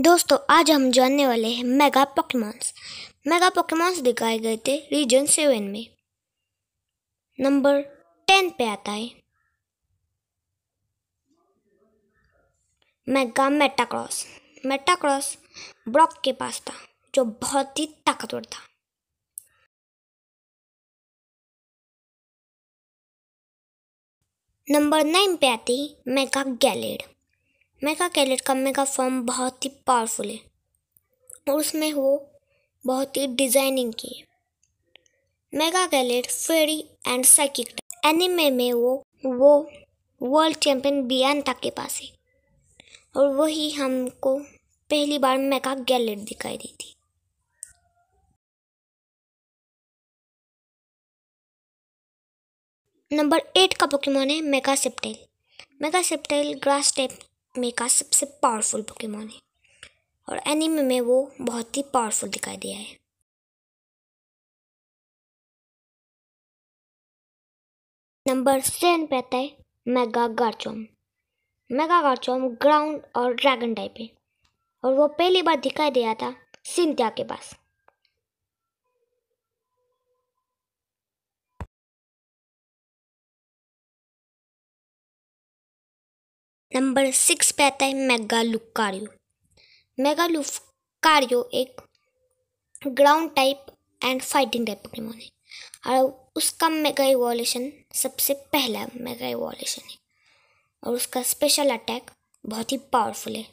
दोस्तों आज हम जानने वाले हैं मेगा पोकेमॉन्स मेगा पोकेमॉन्स दिखाए गए थे रीजन सेवन में नंबर टेन पे आता है मेगा मेटाक्रॉस मेटाक्रॉस ब्रॉक के पास था जो बहुत ही ताकतवर था नंबर नाइन पे आती मेगा गैलेड मेगा कैलेट का मेगा फॉर्म बहुत ही पावरफुल है और उसमें वो बहुत ही डिजाइनिंग की है mega Gallade fairy and psychic anime में वो वो वर्ल्ड चैम्पियन बियानता के पास है और वही हमको पहली बार मेगा गैलेट दिखाई दी थी नंबर एट का पोकेमोन है mega Sceptile mega Sceptile grass type में का सबसे पावरफुल पोकेमोन है और एनिमे में वो बहुत ही पावरफुल दिखाई दिया है नंबर सेवन पे आता है mega Garchomp mega Garchomp ground और ड्रैगन टाइप है और वो पहली बार दिखाई दिया था सिंथिया के पास नंबर सिक्स पे आता है मेगा लुकारियो मेगा लुकारियो एक ground type and fighting type Pokemon है और उसका मेगा इवोल्यूशन सबसे पहला मेगा इवोल्यूशन है और उसका स्पेशल अटैक बहुत ही पावरफुल है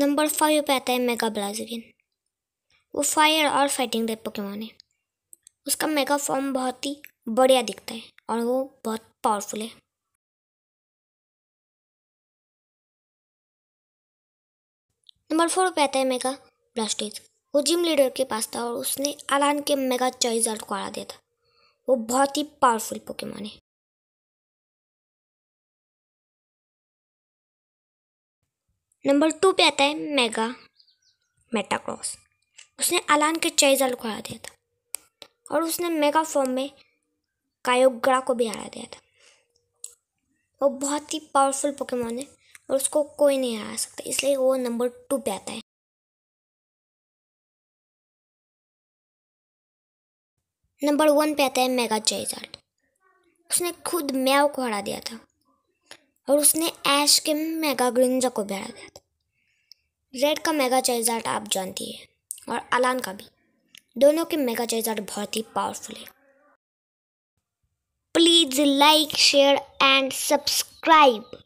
नंबर फाइव पे आता है मेगा ब्लाजिलिन वो फायर और फाइटिंग टाइप पोकेमोन है उसका मेगा फॉर्म बहुत ही बढ़िया दिखता है और वो बहुत पावरफुल है नंबर फोर पे आता है मेगा ब्लास्टेज वो जिम लीडर के पास था और उसने अलान के मेगा चॉइस को आ दिया था वो बहुत ही पावरफुल पोके है नंबर टू पे आता है मेगा मेटाक्रॉस उसने अलान के चॉइस को आ दिया था और उसने मेगा फॉर्म में कायोग्रा को भी हरा दिया था वो बहुत ही पावरफुल पोकेमोन है और उसको कोई नहीं हरा सकता इसलिए वो नंबर टू पे आता है नंबर वन पे आता है मेगा जेजार्ड उसने खुद मैव को हरा दिया था और उसने ऐश के मेगा ग्रिंजा को भी हरा दिया था रेड का मेगा चेजार्ट आप जानती है और अलान का भी दोनों के मेगा चार्जर बहुत ही पावरफुल है please like share and subscribe